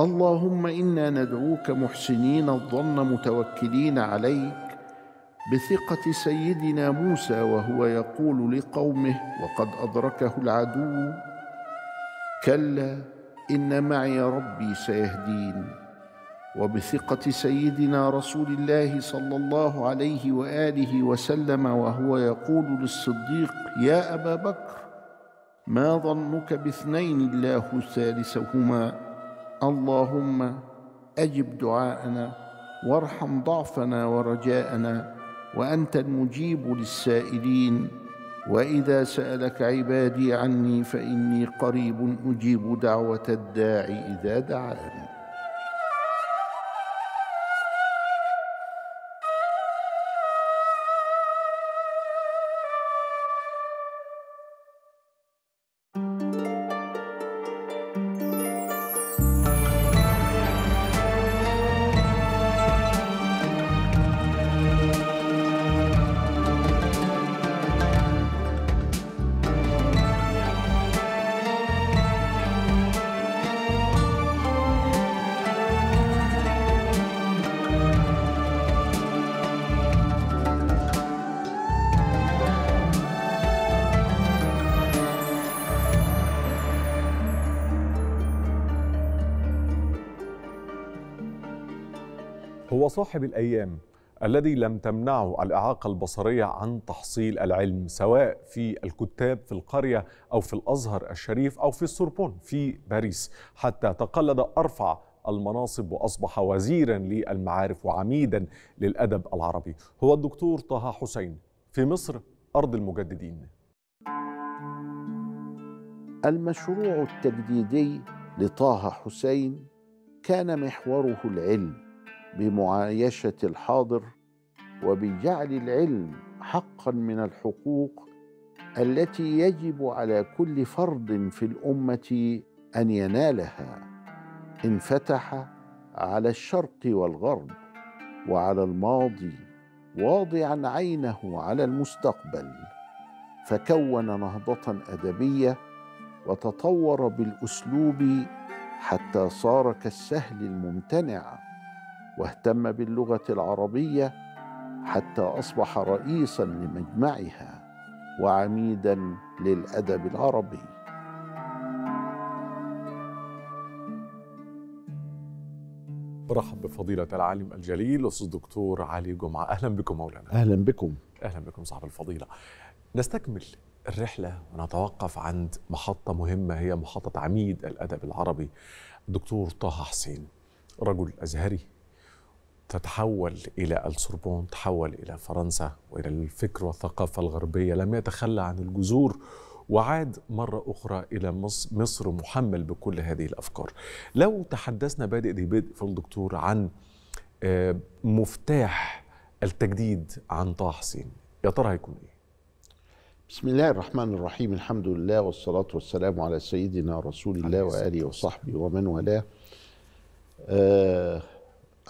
اللهم انا ندعوك محسنين الظن متوكلين عليك بثقه سيدنا موسى وهو يقول لقومه وقد ادركه العدو كلا ان معي ربي سيهدين وبثقه سيدنا رسول الله صلى الله عليه واله وسلم وهو يقول للصديق يا ابا بكر ما ظنك باثنين الله ثالثهما اللهم اجب دعاءنا وارحم ضعفنا ورجاءنا وانت المجيب للسائلين واذا سالك عبادي عني فاني قريب اجيب دعوه الداع اذا دعاني هو صاحب الأيام الذي لم تمنعه الإعاقة البصرية عن تحصيل العلم سواء في الكتاب في القرية أو في الأزهر الشريف أو في السوربون في باريس حتى تقلد أرفع المناصب وأصبح وزيرا للمعارف وعميدا للأدب العربي هو الدكتور طه حسين في مصر أرض المجددين المشروع التجديدي لطه حسين كان محوره العلم بمعايشه الحاضر وبجعل العلم حقا من الحقوق التي يجب على كل فرد في الامه ان ينالها انفتح على الشرق والغرب وعلى الماضي واضعا عينه على المستقبل فكون نهضه ادبيه وتطور بالاسلوب حتى صار كالسهل الممتنع واهتم باللغه العربيه حتى اصبح رئيسا لمجمعها وعميدا للادب العربي ارحب بفضيلة العالم الجليل الاستاذ الدكتور علي جمعة أهلا بكم مولانا أهلا بكم أهلا بكم صاحب الفضيلة نستكمل الرحلة ونتوقف عند محطة مهمة هي محطة عميد الأدب العربي الدكتور طه حسين رجل أزهري تتحول إلى السوربون تحول إلى فرنسا وإلى الفكر والثقافة الغربية لم يتخلى عن الجذور وعاد مرة أخرى إلى مصر محمل بكل هذه الأفكار لو تحدثنا بادئ ذي بدء في الدكتور عن آه، مفتاح التجديد عن طه حسين يا ترى هيكون إيه؟ بسم الله الرحمن الرحيم الحمد لله والصلاة والسلام على سيدنا رسول الله وآله وصحبه ومن والاه آه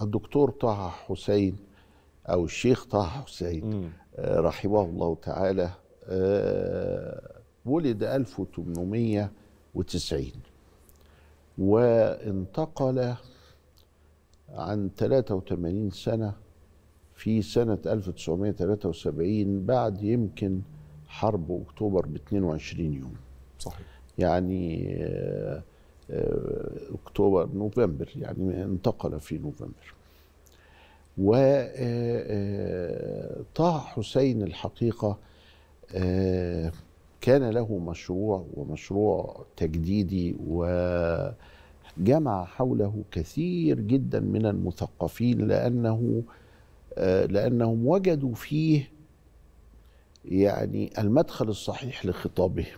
الدكتور طه حسين او الشيخ طه حسين آه، رحمه الله تعالى آه، ولد 1890 وانتقل عن 83 سنة في سنة 1973 بعد يمكن حرب أكتوبر ب 22 يوم صحيح يعني آه، اكتوبر نوفمبر يعني انتقل في نوفمبر وطه آه، آه، حسين الحقيقه آه، كان له مشروع ومشروع تجديدي وجمع حوله كثير جدا من المثقفين لانه لانهم وجدوا فيه يعني المدخل الصحيح لخطابهم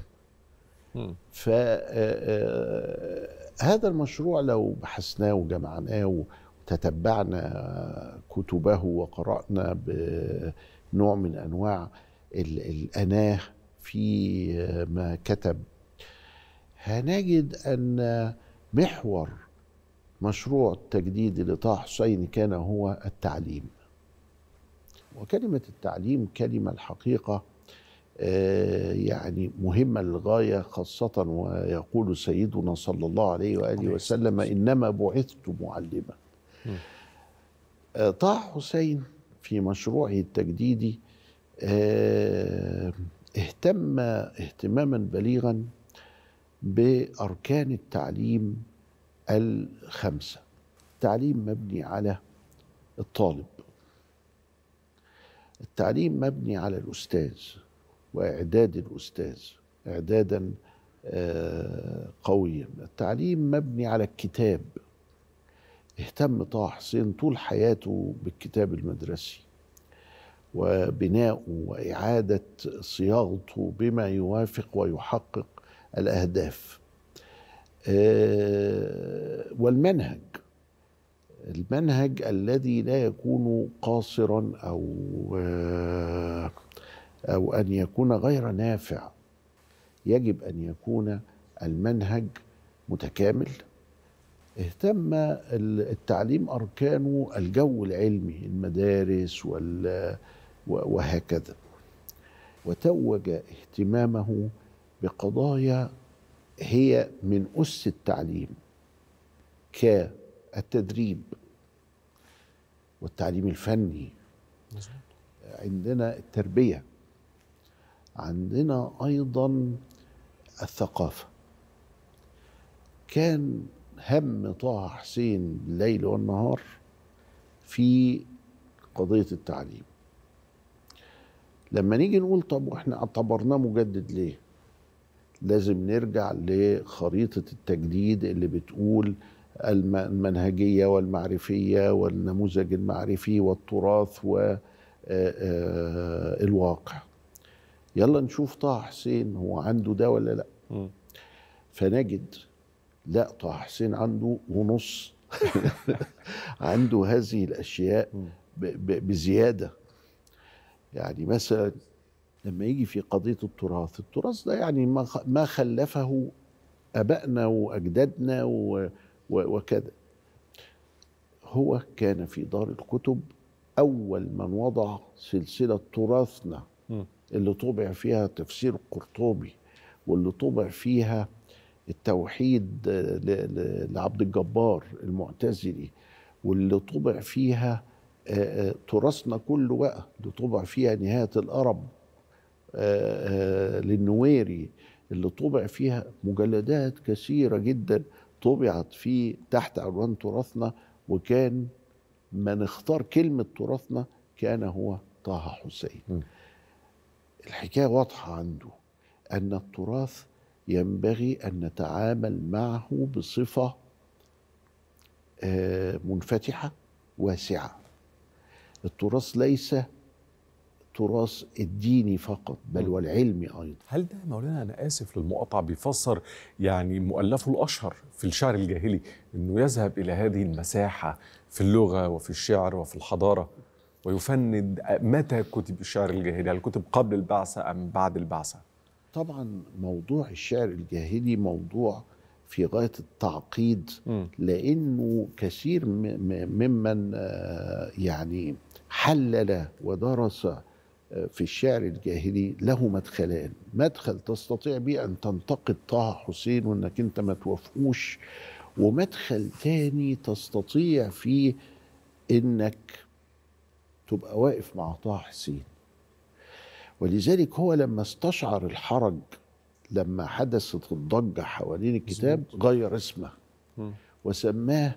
فهذا آه، آه، المشروع لو بحثناه وجمعناه وتتبعنا كتبه وقرأنا بنوع من أنواع الأناه في آه، ما كتب هنجد أن محور مشروع التجديد لطه حسين كان هو التعليم وكلمة التعليم كلمة الحقيقة آه، يعني مهمة للغاية خاصة ويقول سيدنا صلى الله عليه وآله وسلم إنما بعثت معلما آه، طه حسين في مشروعه التجديدي آه، اهتم اهتماما بليغا بأركان التعليم الخمسة التعليم مبني على الطالب التعليم مبني على الأستاذ واعداد الاستاذ اعدادا آه، قويا التعليم مبني على الكتاب اهتم طه حسين طول حياته بالكتاب المدرسي وبناؤه واعاده صياغته بما يوافق ويحقق الاهداف آه، والمنهج المنهج الذي لا يكون قاصرا او آه، او ان يكون غير نافع يجب ان يكون المنهج متكامل اهتم التعليم اركانه الجو العلمي المدارس وهكذا وتوج اهتمامه بقضايا هي من اس التعليم كالتدريب والتعليم الفني عندنا التربيه عندنا ايضا الثقافه كان هم طه حسين الليل والنهار في قضيه التعليم لما نيجي نقول طب واحنا اعتبرناه مجدد ليه لازم نرجع لخريطه التجديد اللي بتقول المنهجيه والمعرفيه والنموذج المعرفي والتراث والواقع يلا نشوف طه حسين هو عنده ده ولا لا فنجد لا طه حسين عنده ونص عنده هذه الاشياء بزياده يعني مثلا لما يجي في قضيه التراث التراث ده يعني ما خلفه ابائنا واجدادنا وكذا هو كان في دار الكتب اول من وضع سلسله تراثنا اللي طبع فيها تفسير القرطبي واللي طبع فيها التوحيد لعبد الجبار المعتزلي واللي طبع فيها تراثنا كله بقى اللي طبع فيها نهاية الأرب للنويري اللي طبع فيها مجلدات كثيرة جدا طبعت في تحت عنوان تراثنا وكان من اختار كلمة تراثنا كان هو طه حسين الحكايه واضحه عنده ان التراث ينبغي ان نتعامل معه بصفه آه، منفتحه واسعه التراث ليس التراث الديني فقط بل والعلمي ايضا هل ده مولانا انا اسف للمقاطعه بيفسر يعني مؤلفه الاشهر في الشعر الجاهلي انه يذهب الى هذه المساحه في اللغه وفي الشعر وفي الحضاره ويفند متى كتب الشعر الجاهلي هل كتب قبل البعثة أم بعد البعثة طبعا موضوع الشعر الجاهلي موضوع في غاية التعقيد م. لأنه كثير ممن آه، يعني حلل ودرس آه، في الشعر الجاهلي له مدخلان مدخل تستطيع به أن تنتقد طه حسين وأنك أنت ما توافقوش ومدخل تاني تستطيع فيه أنك تبقى واقف مع طه حسين ولذلك هو لما استشعر الحرج لما حدثت الضجة حوالين الكتاب غير اسمه وسماه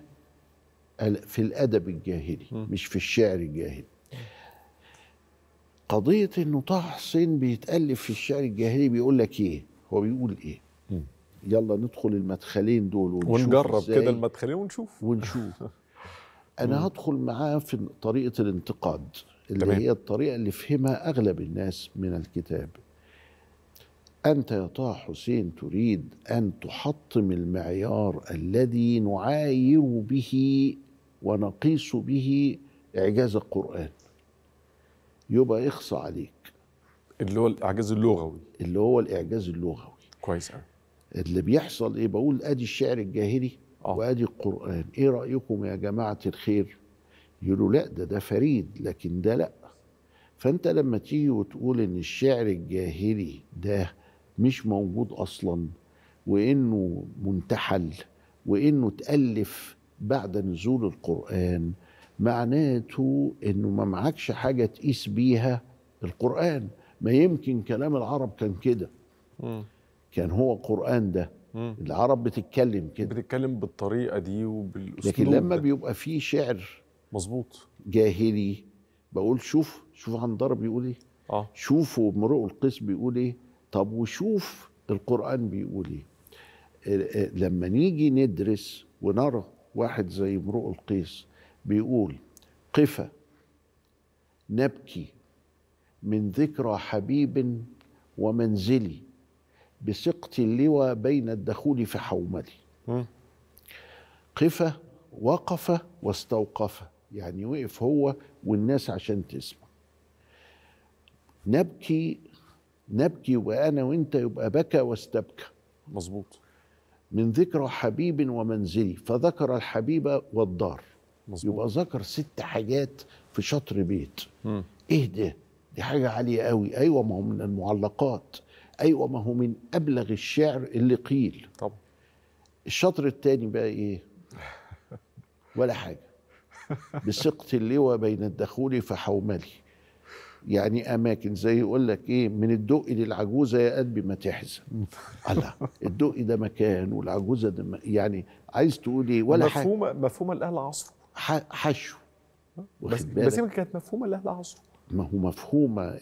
في الأدب الجاهلي مش في الشعر الجاهلي قضية إنه طه حسين بيتألف في الشعر الجاهلي بيقول لك إيه؟ هو بيقول إيه؟ يلا ندخل المدخلين دول ونشوف ونجرب كده المدخلين ونشوف ونشوف انا هدخل معاه في طريقه الانتقاد اللي تمام. هي الطريقه اللي فهمها اغلب الناس من الكتاب انت يا طه حسين تريد ان تحطم المعيار الذي نعاير به ونقيس به اعجاز القران يبقى اخصى عليك اللي هو الاعجاز اللغوي اللي هو الاعجاز اللغوي كويس قوي اللي بيحصل ايه بقول ادي الشعر الجاهلي آه. وادي القران ايه رايكم يا جماعه الخير يقولوا لا ده ده فريد لكن ده لا فانت لما تيجي وتقول ان الشعر الجاهلي ده مش موجود اصلا وانه منتحل وانه اتالف بعد نزول القران معناته انه ما معكش حاجه تقيس بيها القران ما يمكن كلام العرب كان كده كان هو القران ده مم. العرب بتتكلم كده بتتكلم بالطريقه دي وبالاسلوب لكن لما ده. بيبقى في شعر مظبوط جاهلي بقول شوف شوف عنضره بيقول ايه اه شوفوا امرؤ القيس بيقول ايه طب وشوف القران بيقول ايه آه، آه، لما نيجي ندرس ونرى واحد زي امرؤ القيس بيقول قفا نبكي من ذكرى حبيب ومنزلي بسقط اللوى بين الدخول في حوملي قف وقف واستوقف يعني وقف هو والناس عشان تسمع نبكي نبكي وانا وانت يبقى بكى واستبكى مظبوط من ذكرى حبيب ومنزلي فذكر الحبيب والدار مظبوط. يبقى ذكر ست حاجات في شطر بيت م. ايه ده دي حاجه عاليه قوي ايوه ما هو من المعلقات ايوه ما هو من ابلغ الشعر اللي قيل طب الشطر الثاني بقى ايه ولا حاجه بسقط اللوى بين الدخول فحوملي يعني اماكن زي يقول لك ايه من الدقي للعجوزه يا قلبي ما تحزن الله الدقي ده مكان والعجوزه ده م... يعني عايز تقول ايه ولا مفهومه حاجة. مفهومه الاهل عصره حشو بس بس كانت مفهومه الاهل عصره ما هو مفهومه آه،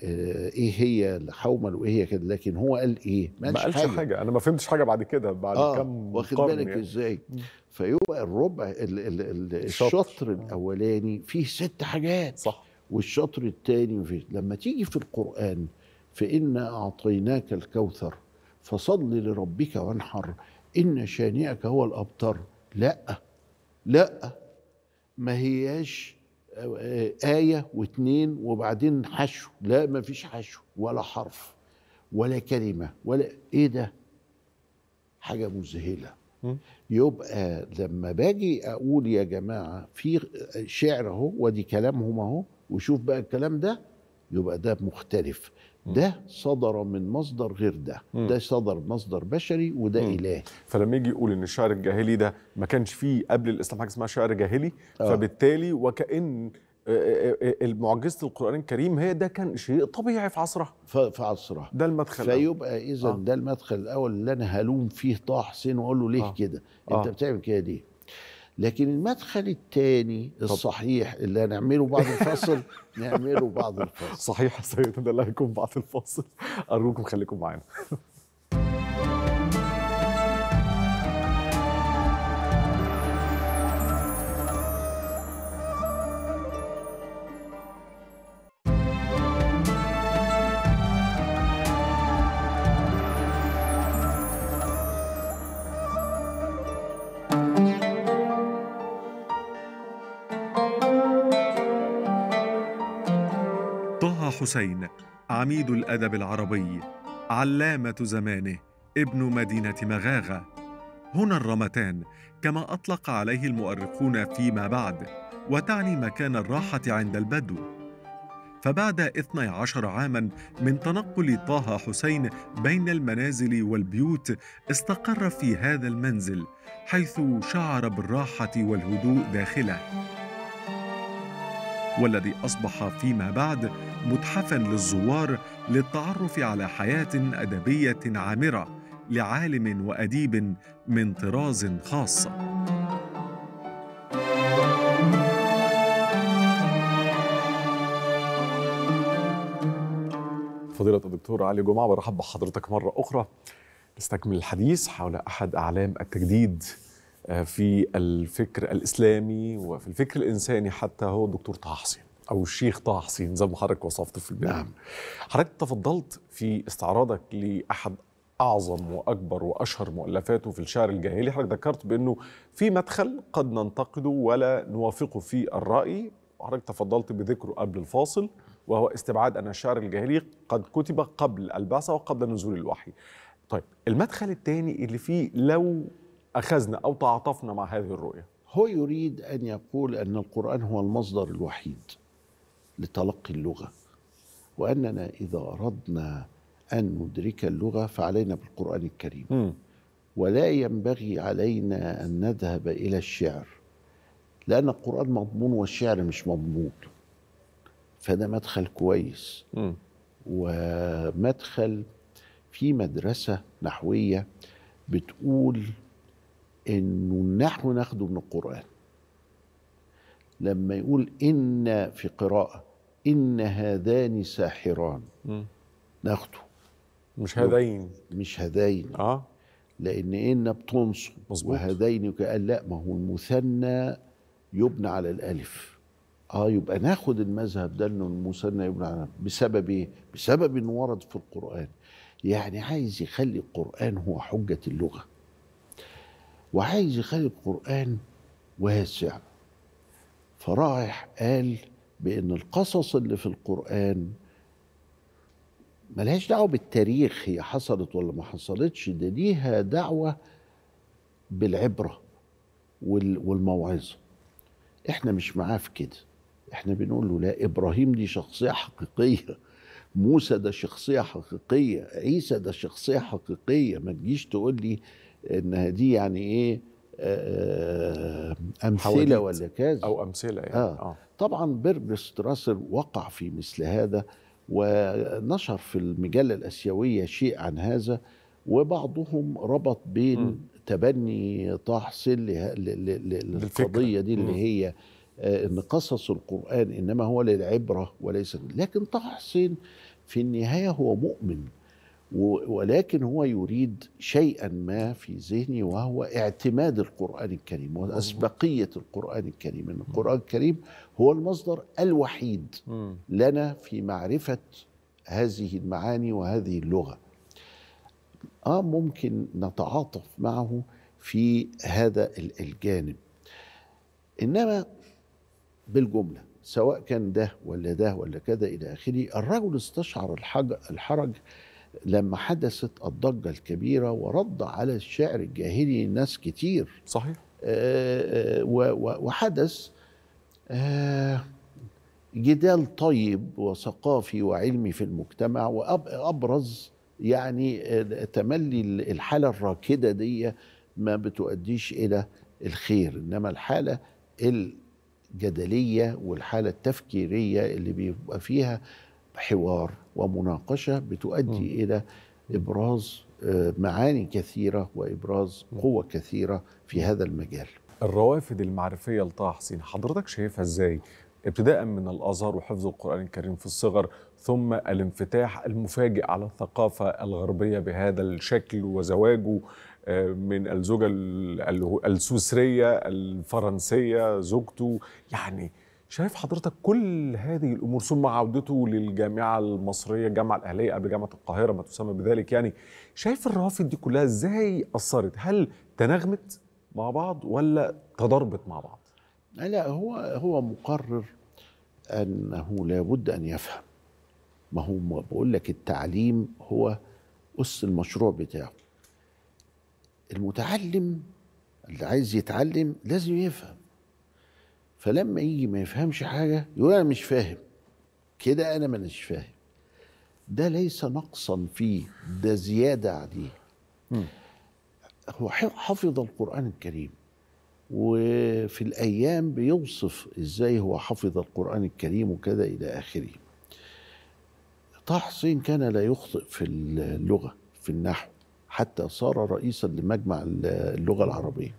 ايه هي الحومل وايه هي كده لكن هو قال ايه ما قالش حاجة. حاجه انا ما فهمتش حاجه بعد كده بعد آه كم واخد بالك يعني. ازاي فيبقى الربع الـ الـ الـ الشطر آه. الاولاني فيه ست حاجات صح والشطر الثاني فيه لما تيجي في القران فانا اعطيناك الكوثر فصل لربك وانحر ان شانئك هو الابتر لا لا ما هياش آية واتنين وبعدين حشو لا مفيش حشو ولا حرف ولا كلمة ولا إيه ده حاجة مذهلة يبقى لما باجي أقول يا جماعة في شعر أهو ودي كلامهم أهو وشوف بقى الكلام ده يبقى ده مختلف ده صدر من مصدر غير ده مم. ده صدر مصدر بشري وده مم. إله فلما يجي يقول إن الشعر الجاهلي ده ما كانش فيه قبل الإسلام حاجة اسمها شعر جاهلي آه. فبالتالي وكأن آه، آه، آه، معجزة القرآن الكريم هي ده كان شيء طبيعي في عصرها في عصرها ده المدخل فيبقى إذا آه. ده المدخل الأول اللي أنا هلوم فيه طه حسين وأقول له ليه آه. كده أنت بتعمل كده ليه لكن المدخل الثاني الصحيح اللي هنعمله بعد الفصل نعمله بعد الفصل صحيح سيدنا الله يكون بعد الفصل ارجوكم خليكم معانا الحسين عميد الادب العربي علامه زمانه ابن مدينه مغاغه هنا الرمتان كما اطلق عليه المؤرخون فيما بعد وتعني مكان الراحه عند البدو فبعد 12 عاما من تنقل طه حسين بين المنازل والبيوت استقر في هذا المنزل حيث شعر بالراحه والهدوء داخله والذي أصبح فيما بعد متحفا للزوار للتعرف على حياة أدبية عامرة لعالم وأديب من طراز خاص. فضيلة الدكتور علي جمعة برحب بحضرتك مرة أخرى نستكمل الحديث حول أحد أعلام التجديد آه، في الفكر الاسلامي وفي الفكر الانساني حتى هو الدكتور طه حسين او الشيخ طه حسين زي ما حضرتك وصفته في البدايه. نعم. حضرتك تفضلت في استعراضك لاحد اعظم واكبر واشهر مؤلفاته في الشعر الجاهلي، حضرتك ذكرت بانه في مدخل قد ننتقده ولا نوافقه في الراي، وحضرتك تفضلت بذكره قبل الفاصل وهو استبعاد ان الشعر الجاهلي قد كتب قبل البعثه وقبل نزول الوحي. طيب المدخل الثاني اللي فيه لو أخذنا أو تعاطفنا مع هذه الرؤية هو يريد أن يقول أن القرآن هو المصدر الوحيد لتلقي اللغة وأننا إذا أردنا أن ندرك اللغة فعلينا بالقرآن الكريم م. ولا ينبغي علينا أن نذهب إلى الشعر لأن القرآن مضمون والشعر مش مضمون فده مدخل كويس م. ومدخل في مدرسة نحوية بتقول انه نحن ناخده من القران لما يقول ان في قراءه ان هذان ساحران ناخده مش هذين مش هذين اه لان ان بتنصب وهذين قال لا ما هو المثنى يبنى على الالف اه يبقى ناخد المذهب ده انه المثنى يبنى على بسبب ايه؟ بسبب انه ورد في القران يعني عايز يخلي القران هو حجه اللغه وعايز يخلي القرآن واسع فرايح قال بأن القصص اللي في القرآن ملهاش دعوة بالتاريخ هي حصلت ولا ما حصلتش ده ليها دعوة بالعبرة والموعظة احنا مش معاه في كده احنا بنقول له لا ابراهيم دي شخصية حقيقية موسى ده شخصية حقيقية عيسى ده شخصية حقيقية ما تجيش تقول لي انها دي يعني ايه آه، آه، آه، امثله ولا كذا او امثله يعني آه. آه. طبعا بيربس ستراسر وقع في مثل هذا ونشر في المجله الاسيويه شيء عن هذا وبعضهم ربط بين م. تبني طه حسين للقضيه دي اللي هي ان قصص القران انما هو للعبره وليس لكن طه حسين في النهايه هو مؤمن ولكن هو يريد شيئا ما في ذهني وهو اعتماد القرآن الكريم وأسبقية القرآن الكريم أن القرآن الكريم هو المصدر الوحيد لنا في معرفة هذه المعاني وهذه اللغة آه ممكن نتعاطف معه في هذا الجانب إنما بالجملة سواء كان ده ولا ده ولا كذا إلى آخره الرجل استشعر الحرج لما حدثت الضجة الكبيرة ورد على الشعر الجاهلي ناس كتير صحيح آه, آه، وحدث آه جدال طيب وثقافي وعلمي في المجتمع وأبرز يعني آه، تملي الحالة الراكدة دي ما بتؤديش إلى الخير إنما الحالة الجدلية والحالة التفكيرية اللي بيبقى فيها حوار ومناقشه بتؤدي م. الى ابراز آه، معاني كثيره وابراز قوه كثيره في هذا المجال. الروافد المعرفيه لطه حسين حضرتك شايفها ازاي؟ ابتداء من الازهر وحفظ القران الكريم في الصغر ثم الانفتاح المفاجئ على الثقافه الغربيه بهذا الشكل وزواجه آه، من الزوجه السويسريه الفرنسيه زوجته يعني شايف حضرتك كل هذه الامور ثم عودته للجامعه المصريه الجامعه الاهليه قبل جامعه القاهره ما تسمى بذلك يعني شايف الروافد دي كلها ازاي اثرت هل تناغمت مع بعض ولا تضربت مع بعض لا هو هو مقرر انه لابد ان يفهم ما هو بقول لك التعليم هو اس المشروع بتاعه المتعلم اللي عايز يتعلم لازم يفهم فلما يجي ما يفهمش حاجه يقول انا مش فاهم كده انا مانيش فاهم ده ليس نقصا فيه ده زياده عليه هو حفظ القران الكريم وفي الايام بيوصف ازاي هو حفظ القران الكريم وكذا الى اخره طه حسين كان لا يخطئ في اللغه في النحو حتى صار رئيسا لمجمع اللغه العربيه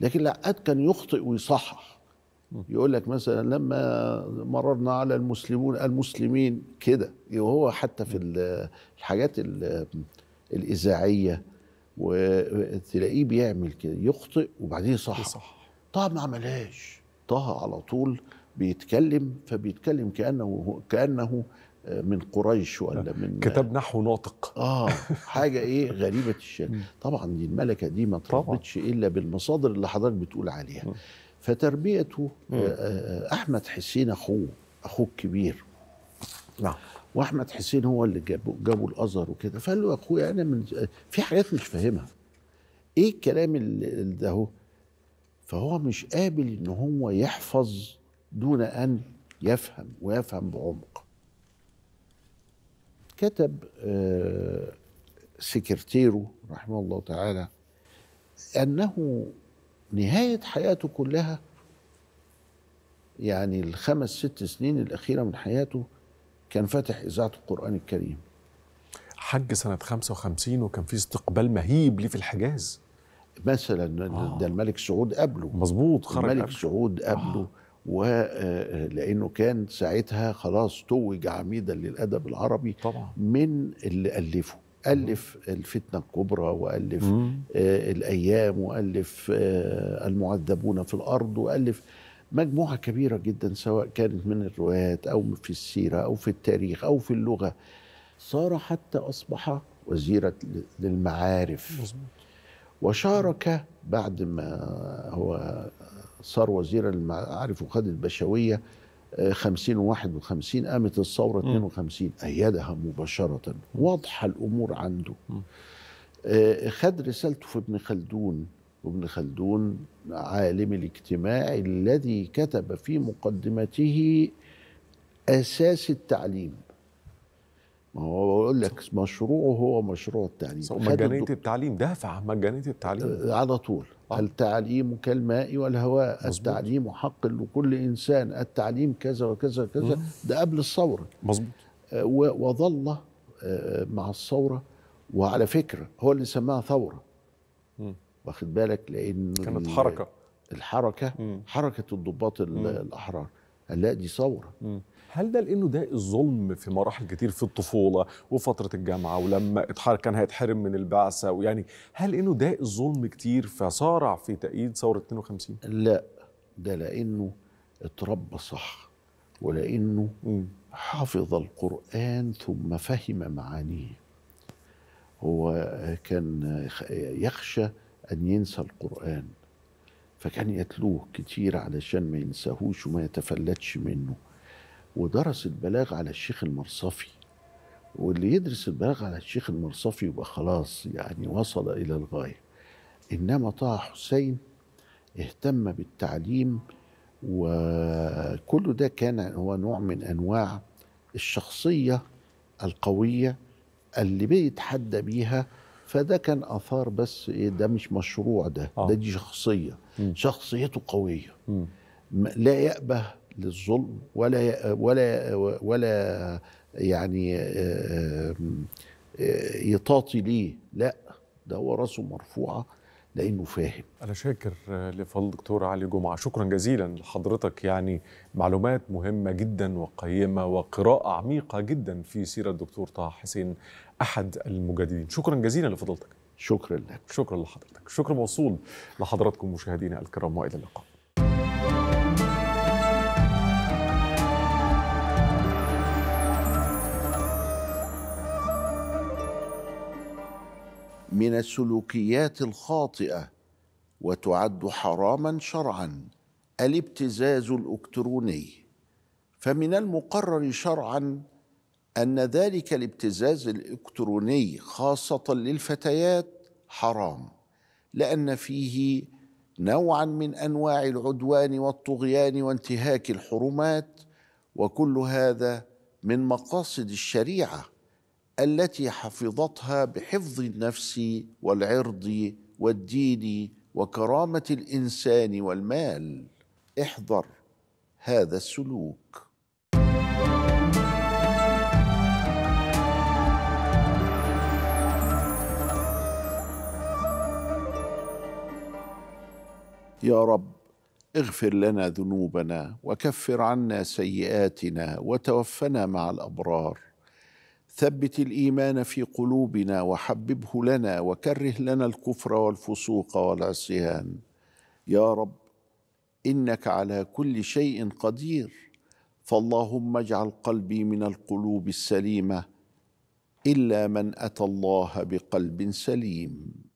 لكن لقات كان يخطئ ويصحح يقول لك مثلا لما مررنا على المسلمون المسلمين كده وهو حتى في الحاجات الاذاعيه وتلاقيه بيعمل كده يخطئ وبعدين يصحح صح طه ما عملهاش طه على طول بيتكلم فبيتكلم كانه كانه من قريش ولا نعم. من كتاب نحو ناطق اه حاجه ايه غريبه الشكل طبعا دي الملكه دي ما تربطش الا بالمصادر اللي حضرتك بتقول عليها فتربيته آه، آه، احمد حسين اخوه اخوه الكبير نعم واحمد حسين هو اللي جابه جابوا الازهر وكده فقال له يا اخويا انا من في حاجات مش فاهمها ايه الكلام اللي ده هو فهو مش قابل ان هو يحفظ دون ان يفهم ويفهم بعمق كتب آه، سكرتيره رحمه الله تعالى انه نهاية حياته كلها يعني الخمس ست سنين الأخيرة من حياته كان فاتح إذاعة القرآن الكريم حج سنة 55 وكان في استقبال مهيب ليه في الحجاز مثلا آه. ده الملك سعود قبله مظبوط خرج الملك قبله. سعود قبله آه. ولانه آه، كان ساعتها خلاص توج عميدا للادب العربي طبعا. من اللي الفه ألف الفتنة الكبرى وألف آه الأيام وألف آه المعذبون في الأرض وألف مجموعة كبيرة جدا سواء كانت من الروايات أو في السيرة أو في التاريخ أو في اللغة صار حتى أصبح وزيرة للمعارف وشارك بعد ما هو صار وزيرا للمعارف وخد البشوية 50 و 51 قامت الثورة 52 أيدها مباشرة واضحة الأمور عنده آه، خد رسالته في ابن خلدون وابن خلدون عالم الاجتماع الذي كتب في مقدمته أساس التعليم ما هو بقول لك مشروعه هو مشروع التعليم مجانية التعليم دافع مجانية التعليم على طول آه. التعليم كالماء والهواء مزبوط. التعليم حق لكل إنسان التعليم كذا وكذا وكذا ده قبل الثورة مظبوط آه، وظل آه، مع الثورة وعلى فكرة هو اللي سماها ثورة واخد بالك لأن كانت حركة الحركة مم. حركة الضباط الأحرار قال لا دي ثورة مم. هل ده لانه ده الظلم في مراحل كتير في الطفوله وفتره الجامعه ولما اتحر كان هيتحرم من البعثه ويعني هل انه ده الظلم كتير فصارع في تأييد ثوره 52 لا ده لانه اتربى صح ولانه م. حفظ القران ثم فهم معانيه هو كان يخشى ان ينسى القران فكان يتلوه كتير علشان ما ينساهوش وما يتفلتش منه ودرس البلاغ على الشيخ المرصفي واللي يدرس البلاغ على الشيخ المرصفي يبقى خلاص يعني وصل إلى الغاية إنما طه حسين اهتم بالتعليم وكل ده كان هو نوع من أنواع الشخصية القوية اللي بيتحدى بيها فده كان اثار بس ايه ده مش مشروع ده آه. ده دي شخصيه شخصيته قويه لا يأبه للظلم ولا ولا ولا يعني آه، آه، يطاطي ليه لا ده هو راسه مرفوعه لانه فاهم انا شاكر لفضل الدكتور علي جمعه شكرا جزيلا لحضرتك يعني معلومات مهمه جدا وقيمه وقراءه عميقه جدا في سيره الدكتور طه حسين احد المجددين شكرا جزيلا لفضلتك شكرا لك شكرا لحضرتك شكرا موصول لحضراتكم مشاهدينا الكرام والى اللقاء من السلوكيات الخاطئه وتعد حراما شرعا الابتزاز الالكتروني فمن المقرر شرعا ان ذلك الابتزاز الالكتروني خاصه للفتيات حرام لان فيه نوعا من انواع العدوان والطغيان وانتهاك الحرمات وكل هذا من مقاصد الشريعه التي حفظتها بحفظ النفس والعرض والدين وكرامه الانسان والمال احذر هذا السلوك يا رب اغفر لنا ذنوبنا وكفر عنا سيئاتنا وتوفنا مع الابرار ثبت الايمان في قلوبنا وحببه لنا وكره لنا الكفر والفسوق والعصيان يا رب انك على كل شيء قدير فاللهم اجعل قلبي من القلوب السليمه الا من اتى الله بقلب سليم